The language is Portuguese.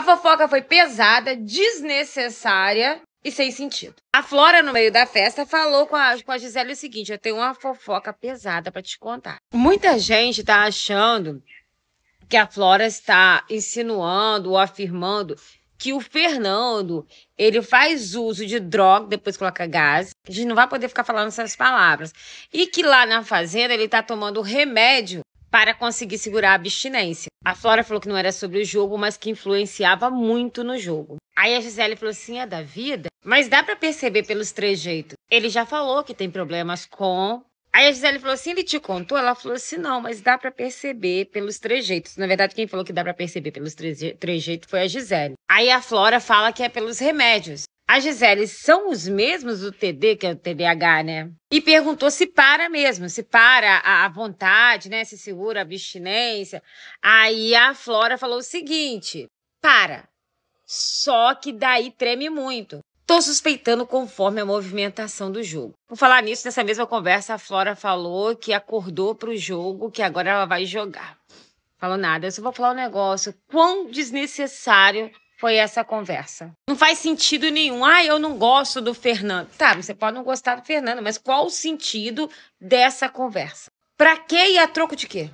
A fofoca foi pesada, desnecessária e sem sentido. A Flora, no meio da festa, falou com a, com a Gisele o seguinte: eu tenho uma fofoca pesada para te contar. Muita gente tá achando que a Flora está insinuando ou afirmando que o Fernando ele faz uso de droga, depois coloca gás. A gente não vai poder ficar falando essas palavras. E que lá na fazenda ele tá tomando remédio para conseguir segurar a abstinência. A Flora falou que não era sobre o jogo, mas que influenciava muito no jogo. Aí a Gisele falou assim: é da vida, mas dá para perceber pelos três jeitos. Ele já falou que tem problemas com. Aí a Gisele falou assim: ele te contou? Ela falou assim: não, mas dá para perceber pelos três jeitos. Na verdade, quem falou que dá para perceber pelos três jeitos foi a Gisele. Aí a Flora fala que é pelos remédios. A Gisele são os mesmos do TD, que é o TDAH, né? E perguntou se para mesmo, se para a, vontade, né? Se segura a abstinência. Aí a Flora falou o seguinte: para. Só que daí treme muito. Tô suspeitando conforme a movimentação do jogo. Vou falar nisso, nessa mesma conversa, a Flora falou que acordou pro jogo, que agora ela vai jogar. Falou nada, eu só vou falar um negócio. Quão desnecessário foi essa conversa. Não faz sentido nenhum. Ah, eu não gosto do Fernando. Tá, você pode não gostar do Fernando, mas qual o sentido dessa conversa? Pra quê e a troco de quê?